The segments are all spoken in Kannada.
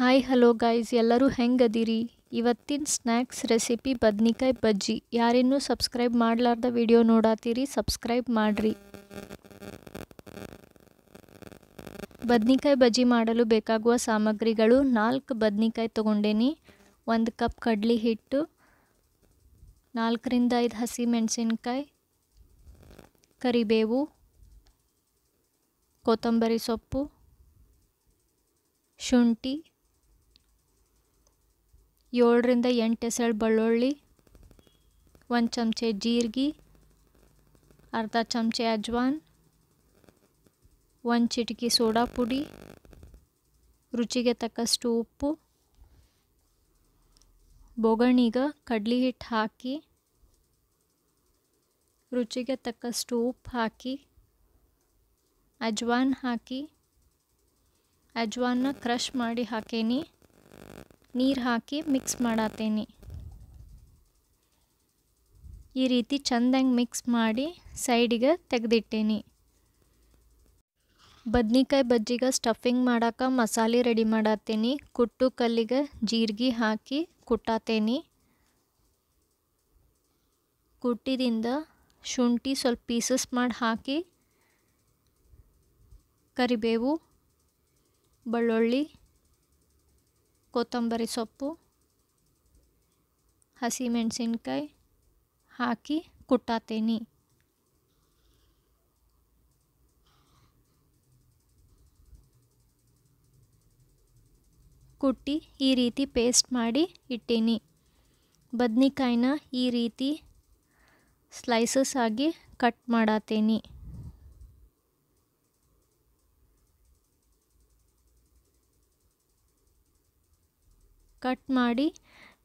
ಹಾಯ್ ಹಲೋ ಗೈಸ್ ಎಲ್ಲರೂ ಹೆಂಗದಿರಿ ಇವತ್ತಿನ ಸ್ನ್ಯಾಕ್ಸ್ ರೆಸಿಪಿ ಬದ್ನಿಕಾಯಿ ಬಜ್ಜಿ ಯಾರಿನ್ನೂ ಸಬ್ಸ್ಕ್ರೈಬ್ ಮಾಡಲಾರ್ದ ವಿಡಿಯೋ ನೋಡಾತೀರಿ ಸಬ್ಸ್ಕ್ರೈಬ್ ಮಾಡಿರಿ ಬದ್ನಿಕಾಯಿ ಬಜ್ಜಿ ಮಾಡಲು ಬೇಕಾಗುವ ಸಾಮಗ್ರಿಗಳು ನಾಲ್ಕು ಬದ್ನಿಕಾಯಿ ತೊಗೊಂಡೇನಿ ಒಂದು ಕಪ್ ಕಡ್ಲಿ ಹಿಟ್ಟು ನಾಲ್ಕರಿಂದ ಐದು ಹಸಿ ಮೆಣಸಿನ್ಕಾಯಿ ಕರಿಬೇವು ಕೊತ್ತಂಬರಿ ಸೊಪ್ಪು ಶುಂಠಿ ಏಳರಿಂದ ಎಂಟು ಎಸಳು ಬೆಳ್ಳುಳ್ಳಿ ಒಂದು ಚಮಚೆ ಜೀರಿಗೆ ಅರ್ಧ ಚಮಚೆ ಅಜ್ವಾನ್ ಒಂದು ಚಿಟಿಕೆ ಸೋಡಾ ಪುಡಿ ರುಚಿಗೆ ತಕ್ಕಷ್ಟು ಉಪ್ಪು ಬೊಗಣಿಗ ಕಡ್ಲಿ ಹಿಟ್ಟು ಹಾಕಿ ರುಚಿಗೆ ತಕ್ಕಷ್ಟು ಉಪ್ಪು ಹಾಕಿ ಅಜ್ವಾನ್ ಹಾಕಿ ಅಜ್ವಾನ್ನ ಕ್ರಶ್ ಮಾಡಿ ಹಾಕೇನಿ ನೀರು ಹಾಕಿ ಮಿಕ್ಸ್ ಮಾಡತ್ತೀನಿ ಈ ರೀತಿ ಚಂದಂಗೆ ಮಿಕ್ಸ್ ಮಾಡಿ ಸೈಡಿಗೆ ತೆಗೆದಿಟ್ಟೇನಿ ಬದ್ನಿಕಾಯಿ ಬಜ್ಜಿಗೆ ಸ್ಟಫಿಂಗ್ ಮಾಡೋಕೆ ಮಸಾಲೆ ರೆಡಿ ಮಾಡತ್ತೀನಿ ಕುಟ್ಟು ಕಲ್ಲಿಗೆ ಜೀರಿಗೆ ಹಾಕಿ ಕುಟ್ಟಾತೇನಿ ಕುಟ್ಟಿದಿಂದ ಶುಂಠಿ ಸ್ವಲ್ಪ ಪೀಸಸ್ ಮಾಡಿ ಹಾಕಿ ಕರಿಬೇವು ಬೆಳ್ಳುಳ್ಳಿ ಕೊತ್ತಂಬರಿ ಸೊಪ್ಪು ಹಸಿಮೆಣಸಿನ್ಕಾಯಿ ಹಾಕಿ ಕುಟ್ಟಾತೀನಿ ಕುಟ್ಟಿ ಈ ರೀತಿ ಪೇಸ್ಟ್ ಮಾಡಿ ಇಟ್ಟೀನಿ ಬದ್ನಿಕಾಯಿನ ಈ ರೀತಿ ಸ್ಲೈಸಸ್ ಆಗಿ ಕಟ್ ಮಾಡಾತೇನಿ ಕಟ್ ಮಾಡಿ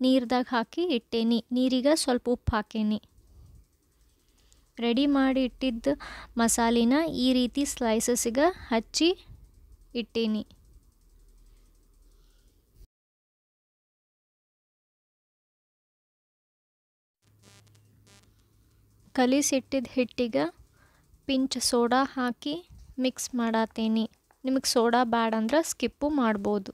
ನೀರ್ದಾಗ ಹಾಕಿ ಇಟ್ಟೇನಿ ನೀರಿಗೆ ಸ್ವಲ್ಪ ಉಪ್ಪು ಹಾಕೇನಿ ರೆಡಿ ಮಾಡಿ ಇಟ್ಟಿದ್ದ ಮಸಾಲಿನ ಈ ರೀತಿ ಸ್ಲೈಸಸ್ಗೆ ಹಚ್ಚಿ ಇಟ್ಟೇನಿ ಕಲಿಸಿಟ್ಟಿದ್ದ ಹಿಟ್ಟಿಗೆ ಪಿಂಚ್ ಸೋಡಾ ಹಾಕಿ ಮಿಕ್ಸ್ ಮಾಡಾತೀನಿ ನಿಮಗೆ ಸೋಡಾ ಬ್ಯಾಡ ಅಂದ್ರೆ ಸ್ಕಿಪ್ಪು ಮಾಡ್ಬೋದು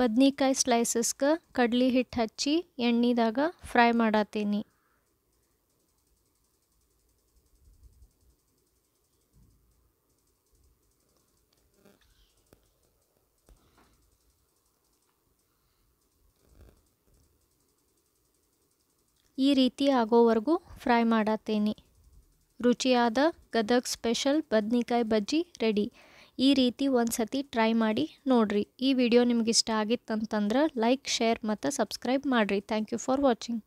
ಬದ್ನಿಕಾಯಿ ಸ್ಲೈಸಸ್ಗೆ ಕಡ್ಲಿ ಹಿಟ್ಟು ಹಚ್ಚಿ ಎಣ್ಣಿದಾಗ ಫ್ರೈ ಮಾಡತ್ತೀನಿ ಈ ರೀತಿ ಆಗೋವರೆಗೂ ಫ್ರೈ ಮಾಡತ್ತೀನಿ ರುಚಿಯಾದ ಗದಗ ಸ್ಪೆಷಲ್ ಬದ್ನಿಕಾಯಿ ಬಜ್ಜಿ ರೆಡಿ ಈ ರೀತಿ ಒಂದು ಸತಿ ಟ್ರೈ ಮಾಡಿ ನೋಡಿರಿ ಈ ವಿಡಿಯೋ ನಿಮ್ಗೆ ಇಷ್ಟ ಆಗಿತ್ತಂತಂದ್ರೆ ಲೈಕ್ ಶೇರ್ ಮತ್ತು ಸಬ್ಸ್ಕ್ರೈಬ್ ಮಾಡಿರಿ ಥ್ಯಾಂಕ್ ಯು ಫಾರ್ ವಾಚಿಂಗ್